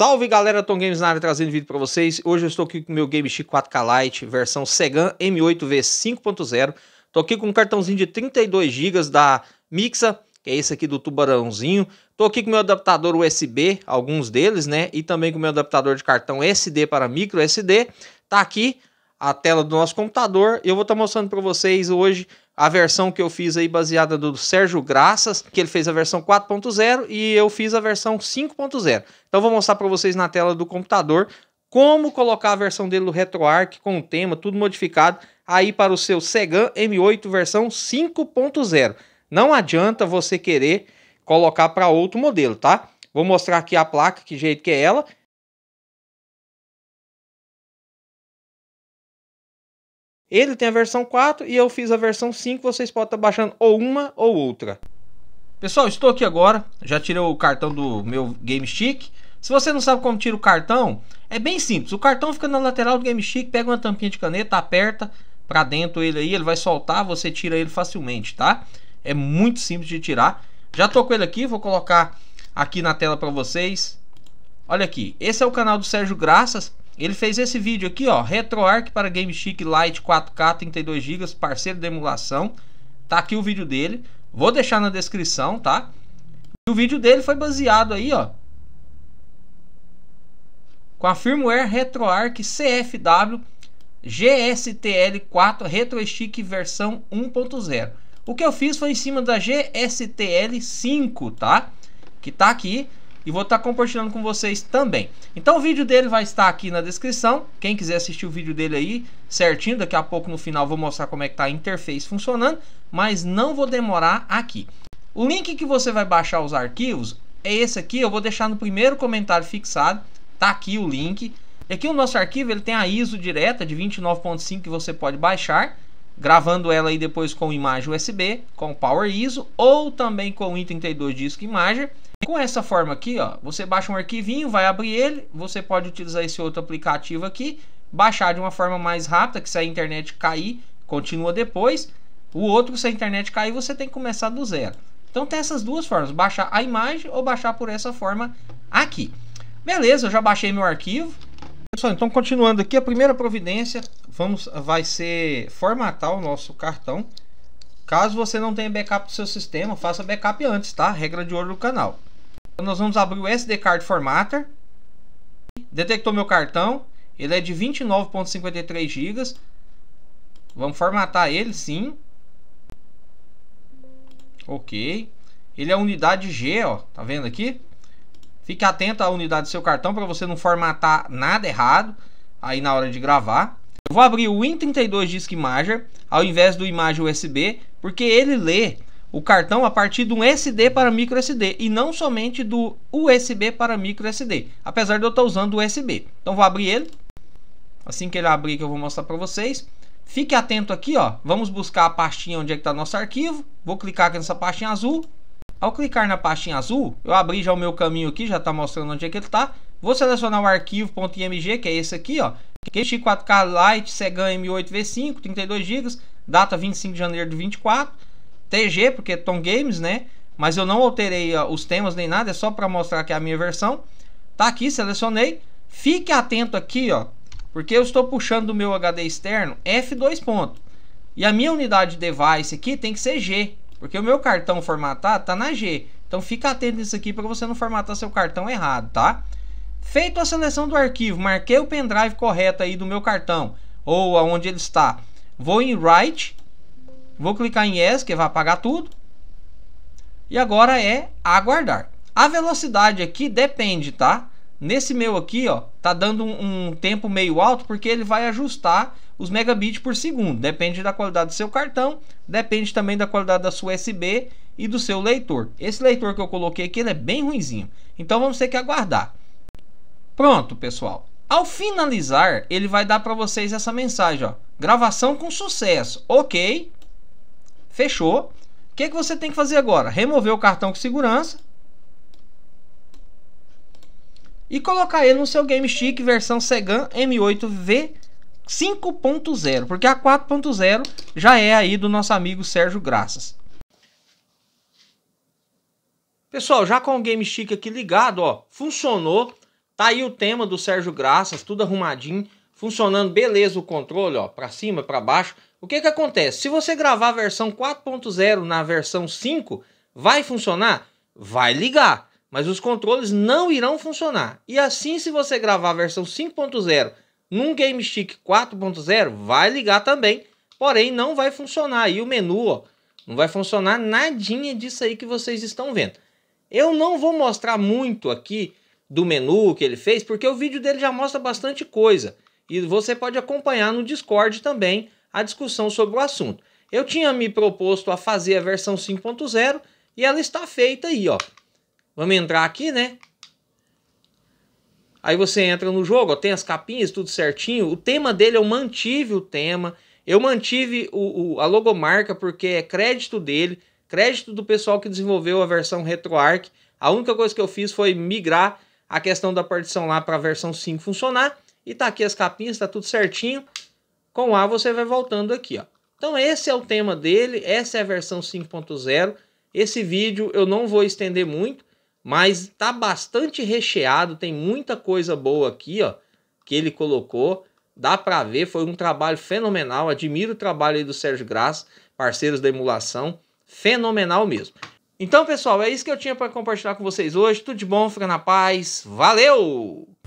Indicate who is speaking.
Speaker 1: Salve galera, Tom Games na área trazendo vídeo para vocês. Hoje eu estou aqui com o meu Game 4K Lite, versão Segan M8V 5.0. Estou aqui com um cartãozinho de 32 GB da Mixa, que é esse aqui do Tubarãozinho. Estou aqui com meu adaptador USB, alguns deles, né? E também com meu adaptador de cartão SD para micro SD. Tá aqui a tela do nosso computador. E eu vou estar tá mostrando para vocês hoje a versão que eu fiz aí baseada do Sérgio Graças, que ele fez a versão 4.0 e eu fiz a versão 5.0. Então vou mostrar para vocês na tela do computador como colocar a versão dele do RetroArch com o tema, tudo modificado aí para o seu Segan M8 versão 5.0. Não adianta você querer colocar para outro modelo, tá? Vou mostrar aqui a placa, que jeito que é ela. Ele tem a versão 4 e eu fiz a versão 5. Vocês podem estar baixando ou uma ou outra. Pessoal, estou aqui agora. Já tirei o cartão do meu Game Stick. Se você não sabe como tira o cartão, é bem simples. O cartão fica na lateral do Game Stick. Pega uma tampinha de caneta, aperta para dentro ele aí. Ele vai soltar, você tira ele facilmente, tá? É muito simples de tirar. Já estou com ele aqui, vou colocar aqui na tela para vocês. Olha aqui, esse é o canal do Sérgio Graças. Ele fez esse vídeo aqui, ó, RetroArch para Game Chic Lite 4K 32 GB, parceiro de emulação. Tá aqui o vídeo dele. Vou deixar na descrição, tá? E o vídeo dele foi baseado aí, ó, com a firmware RetroArch CFW GSTL4 RetroStick versão 1.0. O que eu fiz foi em cima da GSTL5, tá? Que tá aqui e vou estar tá compartilhando com vocês também. Então o vídeo dele vai estar aqui na descrição. Quem quiser assistir o vídeo dele aí certinho, daqui a pouco no final vou mostrar como é que está a interface funcionando, mas não vou demorar aqui. O link que você vai baixar os arquivos é esse aqui, eu vou deixar no primeiro comentário fixado, tá aqui o link. E aqui o nosso arquivo ele tem a ISO direta de 29.5 que você pode baixar, gravando ela aí depois com imagem USB, com Power ISO ou também com Win32 disco imagem. Com essa forma aqui, ó, você baixa um arquivinho, vai abrir ele, você pode utilizar esse outro aplicativo aqui, baixar de uma forma mais rápida, que se a internet cair, continua depois. O outro, se a internet cair, você tem que começar do zero. Então tem essas duas formas, baixar a imagem ou baixar por essa forma aqui. Beleza, eu já baixei meu arquivo. Pessoal, então continuando aqui, a primeira providência vamos, vai ser formatar o nosso cartão. Caso você não tenha backup do seu sistema, faça backup antes, tá? Regra de ouro do canal. Nós vamos abrir o SD Card Formatter. Detectou meu cartão. Ele é de 29.53 GB. Vamos formatar ele, sim. Ok. Ele é unidade G, ó. Tá vendo aqui? Fique atento à unidade do seu cartão para você não formatar nada errado aí na hora de gravar. Eu vou abrir o Win32 Disk Imager ao invés do Imagem USB, porque ele lê o cartão a partir do SD para micro SD e não somente do USB para micro SD, apesar de eu estar usando o USB. Então vou abrir ele. Assim que ele abrir que eu vou mostrar para vocês. Fique atento aqui, ó. Vamos buscar a pastinha onde é que está nosso arquivo. Vou clicar aqui nessa pastinha azul. Ao clicar na pastinha azul, eu abri já o meu caminho aqui, já está mostrando onde é que ele está. Vou selecionar o arquivo.img, que é esse aqui, ó. QX4K Lite Segan M8 V5, 32 GB, data 25 de janeiro de 24 TG, porque é Tom Games, né? Mas eu não alterei os temas nem nada, é só para mostrar que é a minha versão. Tá aqui, selecionei. Fique atento aqui, ó, porque eu estou puxando o meu HD externo F2 ponto. E a minha unidade de device aqui tem que ser G, porque o meu cartão formatado tá na G. Então fica atento nisso aqui para você não formatar seu cartão errado, tá? Feito a seleção do arquivo, marquei o pendrive correto aí do meu cartão ou aonde ele está. Vou em write Vou clicar em Yes, que vai apagar tudo. E agora é aguardar. A velocidade aqui depende, tá? Nesse meu aqui, ó, tá dando um, um tempo meio alto porque ele vai ajustar os megabits por segundo. Depende da qualidade do seu cartão, depende também da qualidade da sua USB e do seu leitor. Esse leitor que eu coloquei aqui ele é bem ruinzinho, então vamos ter que aguardar. Pronto, pessoal. Ao finalizar, ele vai dar para vocês essa mensagem, ó. Gravação com sucesso. OK. Fechou. O que, que você tem que fazer agora? Remover o cartão com segurança e colocar ele no seu Game Stick versão Segan M8V 5.0, porque a 4.0 já é aí do nosso amigo Sérgio Graças. Pessoal, já com o Game Stick aqui ligado, ó, funcionou. Tá aí o tema do Sérgio Graças, tudo arrumadinho, funcionando beleza o controle, ó, para cima, para baixo. O que, que acontece? Se você gravar a versão 4.0 na versão 5, vai funcionar? Vai ligar, mas os controles não irão funcionar. E assim, se você gravar a versão 5.0 num Game Stick 4.0, vai ligar também, porém não vai funcionar. E o menu, ó, não vai funcionar nadinha disso aí que vocês estão vendo. Eu não vou mostrar muito aqui do menu que ele fez, porque o vídeo dele já mostra bastante coisa. E você pode acompanhar no Discord também a discussão sobre o assunto. Eu tinha me proposto a fazer a versão 5.0 e ela está feita aí, ó. Vamos entrar aqui, né? Aí você entra no jogo, ó, tem as capinhas, tudo certinho. O tema dele, eu mantive o tema. Eu mantive o, o, a logomarca porque é crédito dele, crédito do pessoal que desenvolveu a versão RetroArch. A única coisa que eu fiz foi migrar a questão da partição lá para a versão 5 funcionar. E tá aqui as capinhas, tá tudo certinho. Com A você vai voltando aqui, ó. Então esse é o tema dele, essa é a versão 5.0. Esse vídeo eu não vou estender muito, mas tá bastante recheado, tem muita coisa boa aqui, ó, que ele colocou. Dá para ver, foi um trabalho fenomenal. Admiro o trabalho aí do Sérgio Graça, parceiros da emulação, fenomenal mesmo. Então, pessoal, é isso que eu tinha para compartilhar com vocês hoje. Tudo de bom, fica na paz. Valeu!